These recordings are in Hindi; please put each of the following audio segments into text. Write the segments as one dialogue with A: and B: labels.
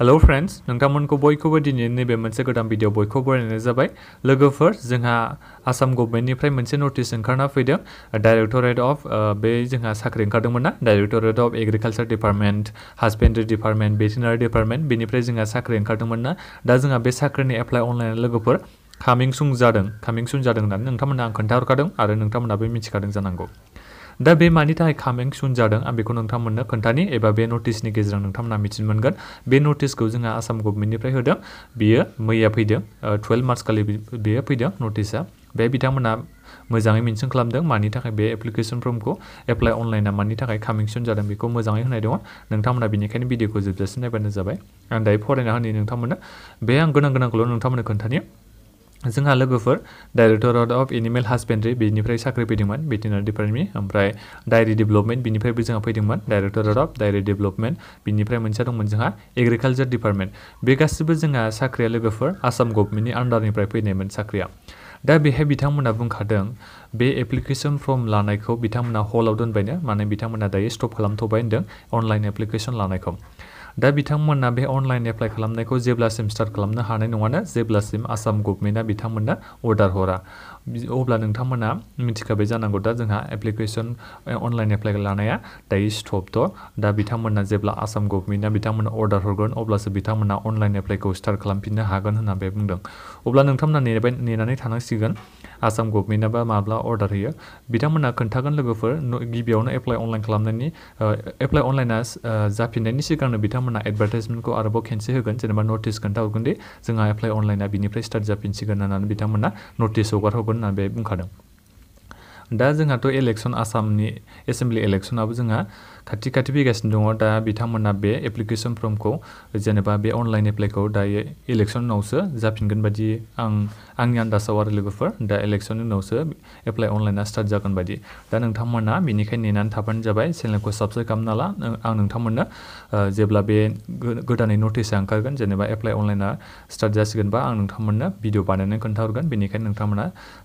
A: हेलो फ्रेंड्स नोंथांमोनखौ बयखौबो दिनै नैबे मोनसे गोदान भिडिअ बयखौ बरायनाय जहाँ लोगोफोर आसाम गभर्नमेन्टनिफ्राय मोनसे नटिस ओंखारना फैदों डाइरेक्टरेट अफ बे जोंहा साख्रि ओंखारदोंमोन ना directorate of agriculture department husbandry department veterinary department बेनिफ्राय जोंहा साख्रि ओंखारदोंमोन दा जोंहा बे साख्रिनि एप्लाइ अनलाइन लोगोफोर कामिं सुं जादों कामिं सुं जादों होननानै नोंथांमोना आं खोन्थाहरखादों आरो नोंथांमोनाबो मिथिखादों जानांगौ दा बे मानि थाखाय कामिं सुन जादों आं बेखौ नोंथांमोननो खोन्थानि एबा बे नटिसनि गेजेरजों नोंथांमोना मिथिनो मोनगोन बे नटिसखौ जोंहा आसाम गभर्नमेन्टनिफ्राय होदों बियो मैया फैदों टुवेल्भ मार्चखालि बेयो फैदों नटिसआ बे बिथांमोना मोजाङै मेनसन खालामदों मानि थाखाय बे एप्लिकेसन फर्मखौ एप्लाइ अनलाइना मानि थाखाय कामिंसन जादों बेखौ मोजाङै होनाय दङ नोंथांमोना बेनिखायनो भिडिअखौ जोबजासिम नायबानो जाबाय आं दायो फरायना होनि नोंथांमोननो बे आं गोनां गोनांखौल' नोंथांमोननो खोन्थानि जहाँ लोगोफोर डाइरेक्टरेट अफ एनिमेल हासबेन्ड्रि बेनिफ्राय साख्रि फैदोंमोन भेटेनारि डिपार्टमेन्टनि ओमफ्राय डायरि डेभलपमेन्ट बेनिफ्रायबो जोंहा फैदोंमोन डाइरेक्टरेट अफ डायरि डेवलपमेंट बेनिफ्राय मोनसे दंमोन जोंहा एग्रिकालचार डिपार्टमेन्ट बे गासिबो जोंहा साख्रिया लोगोफोर आसाम गभर्नमेन्टनि आन्डारनिफ्राय फैनायमोन साख्रिया दा बेहाय बिथांमोना बुंखादों बे एप्लिकेसन फर्म लानायखौ बिथांमोना हलाव दोनबायनो माने बिथांमोना दायो स्टप खालामथ'बाय होन्दों अनलाइन एप्लिकेसन लानायखौ दा बिथांमोना बे अनलाइन एप्लाइ खालामनायखौ जेब्लासिम स्टार्ट खालामनो हानाय नङाना जेब्लासिम आसाम गभमेन्टआ बिथांमोननो अर्डार हरा अब्ला नोंथांमोना मिथिखाबाय जानांगौ दा जोंहा एप्लिकेसन अनलाइन एप्लाइ लानाया दायो स्टप थ' दा बिथांमोना जेब्ला आसाम गभमेन्टआ बिथांमोना अर्डार हरगोन अब्लासो बिथांमोना अनलाइन एप्लाइखौ स्टार्ट खालामफिननो हागोन होनना बे बुंदों अब्ला नोंथांमोना नेबाय नेनानै थानांसिगोन आसाम गभर्नमेन्टआबा माब्ला अर्डार होयो बिथांमोना खोन्थागोन लोगोफोर गिबियावनो एप्लाइ अनलाइन खालामनायनि एप्लाइ अनलाइना जाफिननायनि सिगांनो बिथांमोना एडभार्टाइजमेन्टखौ आरोबाव खनसे होगोन जेनेबा नटिस खोन्थाहरगोन दि जोंहा एप्लाइ अनलाइना बिनिफ्राय स्टार्ट जाफिनसिगोन होननानै बिथांमोना नटिस हगार हरगोन होननानै बुंखादों दा जोंहाथ' इलेक्सन आसामनि एसेम्ब्लि इलेक्सनाबो जोंहा खाथि खाथि फैगासिनो दङ दा बिथांमोना बे एप्लिकेसन फर्मखौ जेनेबा बे अनलाइन एप्लाइखौ दायो इलेक्सन उनावसो जाफिनगोन बायदि आं आंनि आन्दासाव आरो लोगोफोर दा इलेक्सननि उनावसो एप्लाइ अनलाइना स्टार्ट जागोन बायदि दा नोंथांमोना बेनिखायनो नेनानै थाबानो जाबाय चेनेलखौ साबसक्राइब खालामना ला आं नोंथांमोननो जेब्ला बे गोदानै नटिसा ओंखारगोन जेनेबा एप्लाइ अनलाइना स्टार्ट जासिगोनबा आं नोंथांमोननो भिडिअ बानायनानै खोन्थाहरगोन बेनिखायनो नोंथांमोना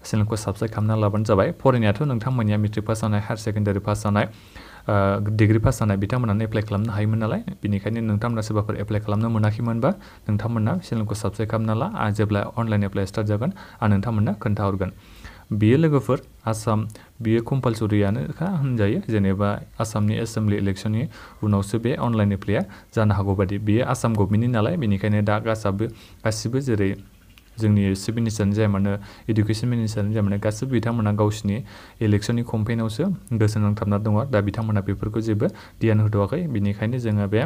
A: चेनेलखौ साबसक्राइब खालामना लाबानो जाबाय फरायनाया दाथ' नोंथांमोननिया मेट्रिक पास जानाय हायार सेकेन्डारि पास जानाय डिग्रि पास जानाय बिथांमोनानो एप्लाइ खालामनो हायोमोन नालाय बेनिखायनो नोंथांमोना सोरबाफोर एप्लाइ खालामनो मोनाखैमोनबा नोंथांमोना चेनेलखौ साबसक्राइब खालामना ला आरो जेब्ला अनलाइन एप्लाइ स्टार्ट जागोन आं नोंथांमोननो खोन्थाहरगोन बियो लोगोफोर आसाम बियो कम्पालसरियानोखा होनजायो जेनेबा आसामनि एसेम्बलि इलेक्शननि उनावसो बे अनलाइन एप्लाइया जानो हागौ बादि बेयो आसाम गभर्नमेन्टनि नालाय बेनिखायनो दा गासैबो गासिबो जेरै जोंनि चिफ मिनिस्टारानो जाया मानो इडुकेसन मिनिस्टारानो जाया मानो गासैबो बिथांमोना गावसिनि इलेक्सननि कम्पेइनावसो गोसो नांथाबना दङ दा बिथांमोना बेफोरखौ जेबो ध्यान होथ'वाखै बेनिखायनो जोङो बे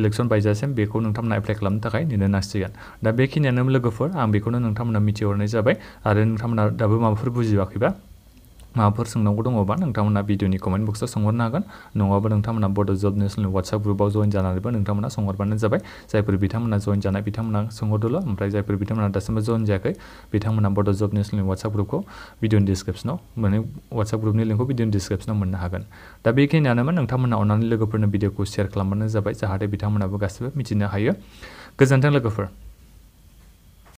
A: इलेक्सन बायजासिम बेखौ नोंथांमोना एप्लाइ खालामनो थाखाय नेनो नांसिगोन दा बेखिनियानो लोगोफोर आं बेखौनो नोंथांमोना मिथिहरनाय जाबाय आरो नोंथांमोना दाबो माबाफोर बुजियाखैबा माबाफोर सोंनांगौ दङबा नोंथांमोना भिडिअनि कमेन्ट बक्सआव सोंहरनो हागोन नङाबा नोंथांमोना बड' जब नेसनेल वाट्सएप ग्रुपआव जइन जानानैबो नोंथांमोना सोंहरबानो जाबाय जायफोर बिथांमोना जइन जानाय बिथांमोना सोंहरदोल' ओमफ्राय जायफोर बिथांमोना दासिमबो जइन जायाखै बिथांमोना बड' जब नेसनेल वाट्सएप ग्रुपखौ भिडिअनि डिसक्रिपसनाव माने वाट्सएप ग्रुपनि लिंकखौ भिडिअनि डिसक्रिपसनाव मोननो हागोन दा बेखिनियानोमोन नोंथांमोना अन्नानै लोगोफोरनो भिडिअखौ सेयार खालामबानो जाबाय जाहाथे बिथांमोनाबो गासिबो मिथिनो हायो गोजोन्थों लोगोफोर